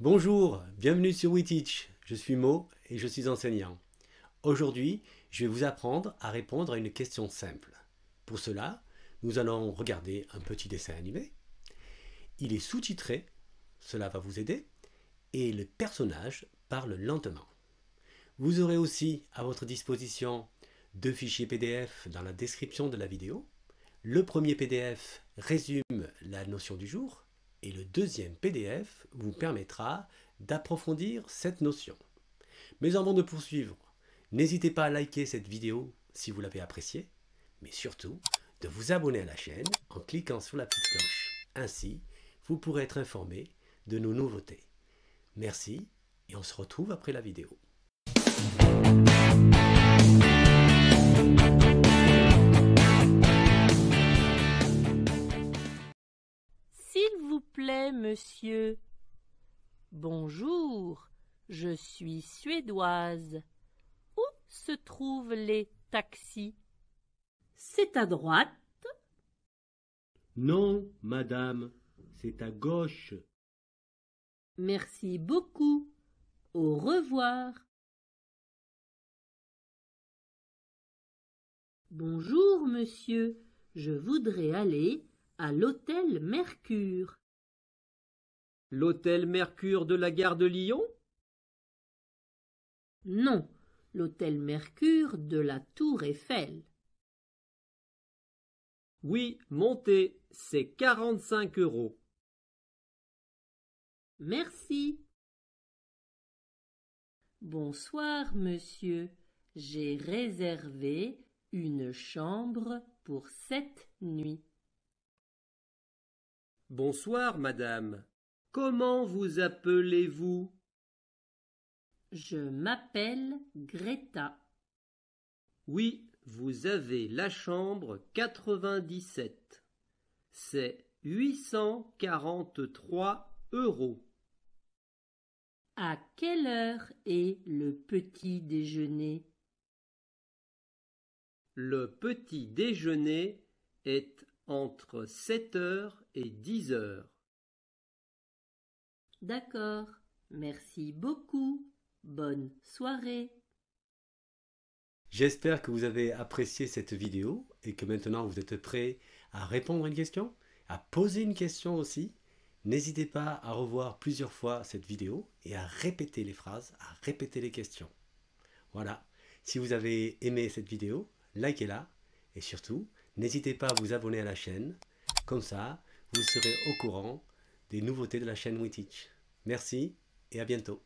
Bonjour, bienvenue sur WeTeach. Je suis Mo et je suis enseignant. Aujourd'hui, je vais vous apprendre à répondre à une question simple. Pour cela, nous allons regarder un petit dessin animé. Il est sous-titré, cela va vous aider, et le personnage parle lentement. Vous aurez aussi à votre disposition deux fichiers PDF dans la description de la vidéo. Le premier PDF résume la notion du jour et le deuxième PDF vous permettra d'approfondir cette notion. Mais avant de poursuivre, n'hésitez pas à liker cette vidéo si vous l'avez appréciée, mais surtout de vous abonner à la chaîne en cliquant sur la petite cloche. Ainsi, vous pourrez être informé de nos nouveautés. Merci et on se retrouve après la vidéo. vous plaît, monsieur Bonjour, je suis suédoise. Où se trouvent les taxis C'est à droite. Non, madame, c'est à gauche. Merci beaucoup. Au revoir. Bonjour, monsieur. Je voudrais aller à l'hôtel Mercure. L'hôtel Mercure de la gare de Lyon Non, l'hôtel Mercure de la tour Eiffel. Oui, montez, c'est quarante-cinq euros. Merci. Bonsoir, monsieur. J'ai réservé une chambre pour cette nuit. Bonsoir, madame. Comment vous appelez-vous Je m'appelle Greta. Oui, vous avez la chambre 97. C'est 843 euros. À quelle heure est le petit déjeuner Le petit déjeuner est entre 7 heures et 10 heures. D'accord. Merci beaucoup. Bonne soirée. J'espère que vous avez apprécié cette vidéo et que maintenant vous êtes prêt à répondre à une question, à poser une question aussi. N'hésitez pas à revoir plusieurs fois cette vidéo et à répéter les phrases, à répéter les questions. Voilà. Si vous avez aimé cette vidéo, likez-la et surtout, n'hésitez pas à vous abonner à la chaîne. Comme ça, vous serez au courant des nouveautés de la chaîne WeTeach. Merci et à bientôt.